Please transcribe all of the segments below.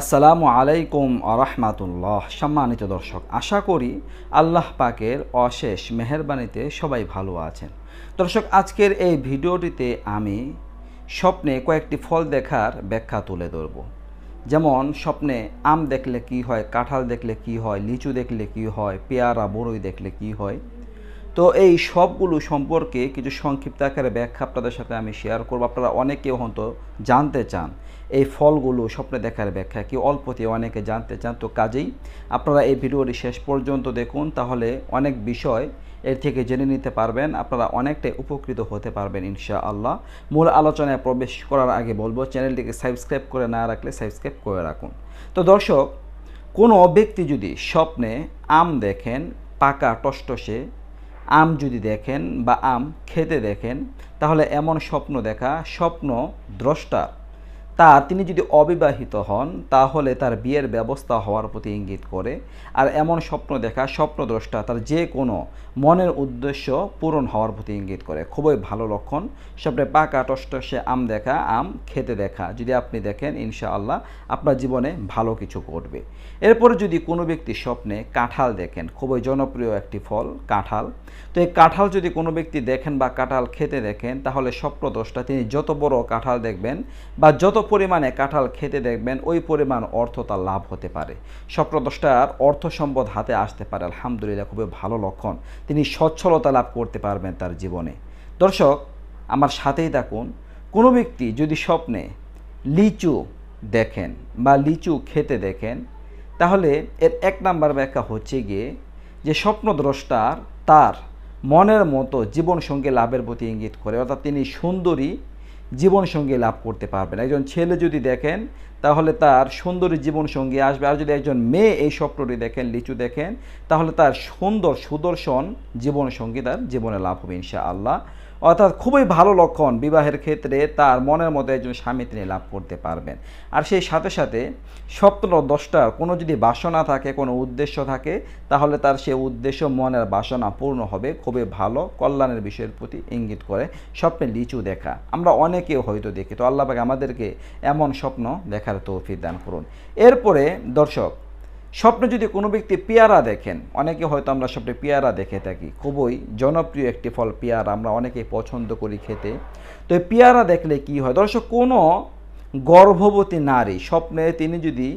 আসসালামু আলাইকুম আরহামাতুল্লাহ সম্মানিত দর্শক আশা করি আল্লাহ পাকের অশেষ মেহরবানিতে সবাই ভালো আছেন দর্শক আজকের এই ভিডিওটিতে আমি স্বপ্নে কয়েকটি ফল দেখার ব্যাখ্যা তুলে ধরব যেমন স্বপ্নে আম দেখলে কি হয় কাঁঠাল দেখলে কি হয় লিচু দেখলে কি হয় পেয়ারা বড়ই দেখলে কি হয় তো এই সবগুলো সম্পর্কে কিছু সংক্ষিপ্ত আকারে ব্যাখ্যা আপনাদের সাথে আমি শেয়ার করবো আপনারা অনেকে হয়তো জানতে চান এই ফলগুলো স্বপ্নে দেখার ব্যাখ্যা কি অল্পতে অনেকে জানতে চান তো কাজেই আপনারা এই ভিডিওটি শেষ পর্যন্ত দেখুন তাহলে অনেক বিষয় এর থেকে জেনে নিতে পারবেন আপনারা অনেকটাই উপকৃত হতে পারবেন ইনশা আল্লাহ মূল আলোচনায় প্রবেশ করার আগে বলবো চ্যানেলটিকে সাবস্ক্রাইব করে না রাখলে সাবস্ক্রাইব করে রাখুন তো দর্শক কোনো ব্যক্তি যদি স্বপ্নে আম দেখেন পাকা টসটসে আম যদি দেখেন বা আম খেতে দেখেন তাহলে এমন স্বপ্ন দেখা স্বপ্ন দ্রষ্টার তা তিনি যদি অবিবাহিত হন তাহলে তার বিয়ের ব্যবস্থা হওয়ার প্রতি ইঙ্গিত করে আর এমন স্বপ্ন দেখা স্বপ্নদ্রষ্টা তার যে কোনো মনের উদ্দেশ্য পূরণ হওয়ার প্রতি ইঙ্গিত করে খুবই ভালো লক্ষণ স্বপ্নে পাকা টষ্টসে আম দেখা আম খেতে দেখা যদি আপনি দেখেন ইনশাআল্লাহ আপনার জীবনে ভালো কিছু ঘটবে এরপর যদি কোনো ব্যক্তি স্বপ্নে কাঁঠাল দেখেন খুবই জনপ্রিয় একটি ফল কাঁঠাল তো এই কাঁঠাল যদি কোনো ব্যক্তি দেখেন বা কাঁঠাল খেতে দেখেন তাহলে স্বপ্নদ্রষ্টা তিনি যত বড় কাঁঠাল দেখবেন বা যত পরিমাণে কাঁঠাল খেতে দেখবেন ওই পরিমাণ অর্থ তার লাভ হতে পারে স্বপ্নদ্রষ্টার অর্থ সম্পদ হাতে আসতে পারে আলহামদুলিল্লাহ খুবই ভালো লক্ষণ তিনি সচ্ছলতা লাভ করতে পারবেন তার জীবনে দর্শক আমার সাথেই থাকুন কোনো ব্যক্তি যদি স্বপ্নে লিচু দেখেন বা লিচু খেতে দেখেন তাহলে এর এক নাম্বার ব্যাখ্যা হচ্ছে গিয়ে যে স্বপ্নদ্রষ্টার তার মনের মতো জীবনসঙ্গী লাভের প্রতি ইঙ্গিত করে অর্থাৎ তিনি সুন্দরী জীবনসঙ্গী লাভ করতে পারবেন একজন ছেলে যদি দেখেন তাহলে তার সুন্দরী জীবনসঙ্গী আসবে আর যদি একজন মেয়ে এই স্বপ্নটি দেখেন লিচু দেখেন তাহলে তার সুন্দর সুদর্শন জীবনসঙ্গী তার জীবনে লাভ হবে ইনশা আল্লাহ অর্থাৎ খুবই ভালো লক্ষণ বিবাহের ক্ষেত্রে তার মনের মতো একজন স্বামী তিনি লাভ করতে পারবেন আর সেই সাথে সাথে সপ্তম দশটার কোনো যদি বাসনা থাকে কোনো উদ্দেশ্য থাকে তাহলে তার সে উদ্দেশ্য মনের বাসনা পূর্ণ হবে খুবই ভালো কল্যাণের বিষয়ের প্রতি ইঙ্গিত করে স্বপ্নে লিচু দেখা আমরা অনেকেও হয়তো দেখি তো আল্লাহ আমাদেরকে এমন স্বপ্ন দেখার তৌফিক দান করুন এরপরে দর্শক স্বপ্ন যদি কোনো ব্যক্তি পেয়ারা দেখেন অনেকে হয়তো আমরা স্বপ্নে পেয়ারা দেখে থাকি খুবই জনপ্রিয় একটি ফল পেয়ারা আমরা অনেকেই পছন্দ করি খেতে তো এই পেয়ারা দেখলে কি হয় দর্শক কোনো গর্ভবতী নারী স্বপ্নে তিনি যদি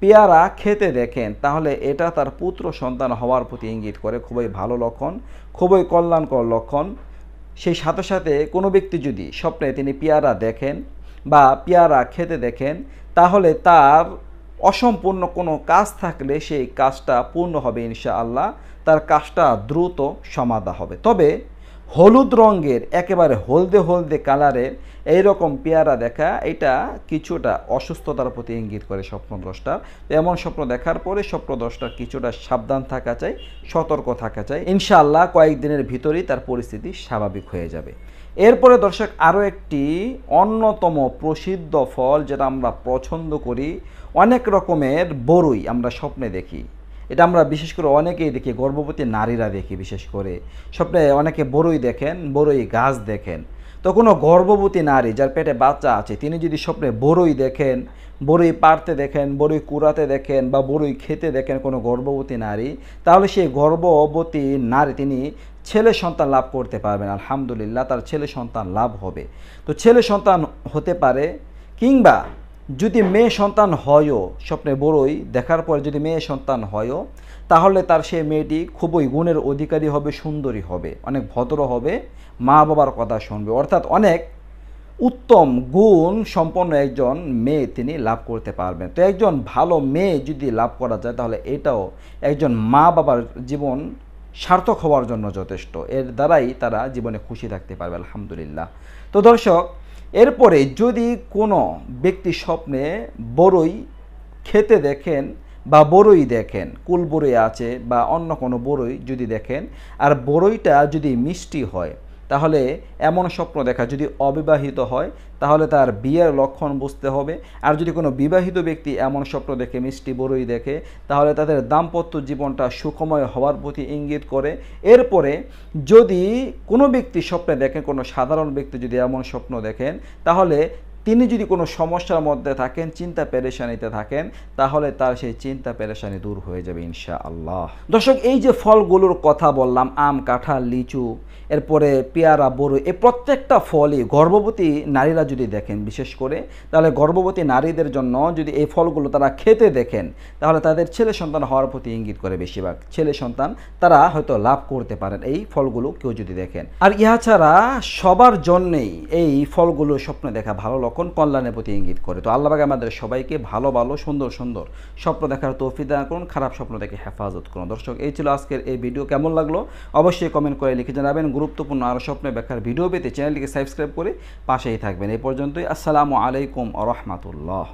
পেয়ারা খেতে দেখেন তাহলে এটা তার পুত্র সন্তান হওয়ার প্রতি ইঙ্গিত করে খুবই ভালো লক্ষণ খুবই কল্যাণকর লক্ষণ সেই সাথে সাথে কোনো ব্যক্তি যদি স্বপ্নে তিনি পেয়ারা দেখেন বা পেয়ারা খেতে দেখেন তাহলে তার অসম্পূর্ণ কোনো কাজ থাকলে সেই কাজটা পূর্ণ হবে ইনশা আল্লাহ তার কাজটা দ্রুত সমাধা হবে তবে হলুদ রঙের একেবারে হলদে হলদে কালারের এইরকম পেয়ারা দেখা এটা কিছুটা অসুস্থতার প্রতি ইঙ্গিত করে স্বপ্নদ্রষ্টার এমন স্বপ্ন দেখার পরে স্বপ্নদ্রষ্টার কিছুটা সাবধান থাকা চাই সতর্ক থাকা চাই ইনশাআল্লাহ কয়েকদিনের ভিতরেই তার পরিস্থিতি স্বাভাবিক হয়ে যাবে এরপরে দর্শক আরও একটি অন্যতম প্রসিদ্ধ ফল যেটা আমরা পছন্দ করি অনেক রকমের বরুই আমরা স্বপ্নে দেখি এটা আমরা বিশেষ করে অনেকেই দেখি গর্ভবতী নারীরা দেখি বিশেষ করে স্বপ্নে অনেকে বরুই দেখেন বরুই গাছ দেখেন তো কোনো গর্ভবতী নারী যার পেটে বাচ্চা আছে তিনি যদি স্বপ্নে বরুই দেখেন বরুই পারতে দেখেন বরুই কুড়াতে দেখেন বা বরুই খেতে দেখেন কোনো গর্ভবতী নারী তাহলে সেই গর্ভবতী নারী তিনি ছেলে সন্তান লাভ করতে পারবেন আলহামদুলিল্লাহ তার ছেলে সন্তান লাভ হবে তো ছেলে সন্তান হতে পারে কিংবা যদি মেয়ে সন্তান হয়ও স্বপ্নে বড়ই দেখার পর যদি মেয়ে সন্তান হয়ও তাহলে তার সেই মেয়েটি খুবই গুণের অধিকারী হবে সুন্দরী হবে অনেক ভদ্র হবে মা বাবার কথা শুনবে অর্থাৎ অনেক উত্তম গুণ সম্পন্ন একজন মেয়ে তিনি লাভ করতে পারবেন তো একজন ভালো মেয়ে যদি লাভ করা যায় তাহলে এটাও একজন মা বাবার জীবন সার্থক হওয়ার জন্য যথেষ্ট এর দ্বারাই তারা জীবনে খুশি থাকতে পারবে আলহামদুলিল্লাহ তো দর্শক এরপরে যদি কোনো ব্যক্তি স্বপ্নে বড়ই খেতে দেখেন বা বড়ই দেখেন কুল বড়ই আছে বা অন্য কোনো বড়ই যদি দেখেন আর বড়ইটা যদি মিষ্টি হয় তাহলে এমন স্বপ্ন দেখা যদি অবিবাহিত হয় তাহলে তার বিয়ের লক্ষণ বুঝতে হবে আর যদি কোনো বিবাহিত ব্যক্তি এমন স্বপ্ন দেখে মিষ্টি বড়ই দেখে তাহলে তাদের দাম্পত্য জীবনটা সুখময় হওয়ার প্রতি ইঙ্গিত করে এরপরে যদি কোনো ব্যক্তি স্বপ্নে দেখেন কোনো সাধারণ ব্যক্তি যদি এমন স্বপ্ন দেখেন তাহলে তিনি যদি কোনো সমস্যার মধ্যে থাকেন চিন্তা পেরেশানিতে থাকেন তাহলে তার সেই চিন্তা পেরেশানি দূর হয়ে যাবে ইনশা আল্লাহ দর্শক এই যে ফলগুলোর কথা বললাম আম কাঁঠাল লিচু এরপরে পেয়ারা বড়ু এ প্রত্যেকটা ফলই গর্ভবতী নারীরা যদি দেখেন বিশেষ করে তাহলে গর্ভবতী নারীদের জন্য যদি এই ফলগুলো তারা খেতে দেখেন তাহলে তাদের ছেলে সন্তান হওয়ার প্রতি ইঙ্গিত করে বেশিরভাগ ছেলে সন্তান তারা হয়তো লাভ করতে পারেন এই ফলগুলো কেউ যদি দেখেন আর ইহা ছাড়া সবার জন্যেই এই ফলগুলো স্বপ্নে দেখা ভালো লক্ষ্য পক্ষণ কল্যাণের প্রতি ইঙ্গিত করে তো আল্লাহবাগ আমাদের সবাইকে ভালো ভালো সুন্দর সুন্দর স্বপ্ন দেখার তৌফিক দান করুন খারাপ স্বপ্ন থেকে হেফাজত করুন দর্শক এই ছিল আজকের এই ভিডিও কেমন লাগলো অবশ্যই কমেন্ট করে লিখে জানাবেন গুরুত্বপূর্ণ আরও স্বপ্নের ব্যাখ্যার ভিডিও পেতে চ্যানেলটিকে সাবস্ক্রাইব করে পাশেই থাকবেন এই পর্যন্তই আসসালামু আলাইকুম আ রহমতুল্লাহ